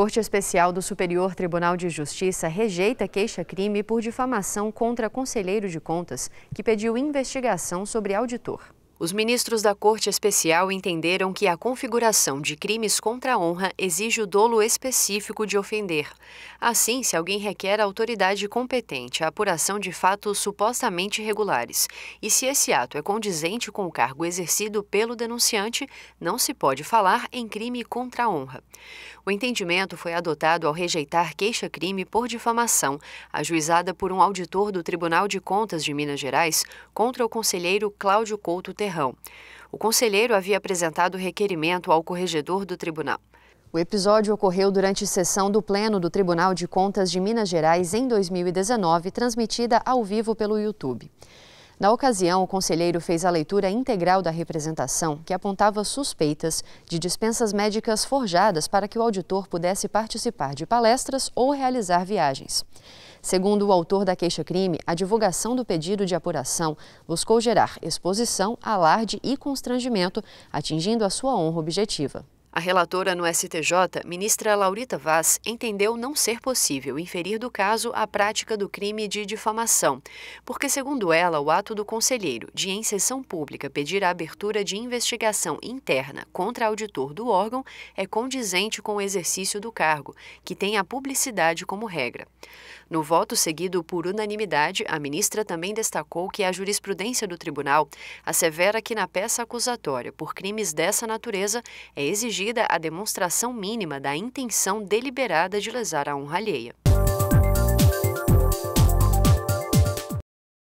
Corte Especial do Superior Tribunal de Justiça rejeita queixa-crime por difamação contra conselheiro de contas que pediu investigação sobre auditor os ministros da Corte Especial entenderam que a configuração de crimes contra a honra exige o dolo específico de ofender. Assim, se alguém requer a autoridade competente a apuração de fatos supostamente regulares e se esse ato é condizente com o cargo exercido pelo denunciante, não se pode falar em crime contra a honra. O entendimento foi adotado ao rejeitar queixa-crime por difamação, ajuizada por um auditor do Tribunal de Contas de Minas Gerais contra o conselheiro Cláudio Couto Terra Serrão. O conselheiro havia apresentado o requerimento ao corregedor do tribunal. O episódio ocorreu durante sessão do Pleno do Tribunal de Contas de Minas Gerais em 2019, transmitida ao vivo pelo YouTube. Na ocasião, o conselheiro fez a leitura integral da representação, que apontava suspeitas de dispensas médicas forjadas para que o auditor pudesse participar de palestras ou realizar viagens. Segundo o autor da queixa-crime, a divulgação do pedido de apuração buscou gerar exposição, alarde e constrangimento, atingindo a sua honra objetiva. A relatora no STJ, ministra Laurita Vaz, entendeu não ser possível inferir do caso a prática do crime de difamação, porque, segundo ela, o ato do conselheiro de, em sessão pública, pedir a abertura de investigação interna contra auditor do órgão é condizente com o exercício do cargo, que tem a publicidade como regra. No voto seguido por unanimidade, a ministra também destacou que a jurisprudência do tribunal assevera que, na peça acusatória por crimes dessa natureza, é exigida exigida a demonstração mínima da intenção deliberada de lesar a honra alheia.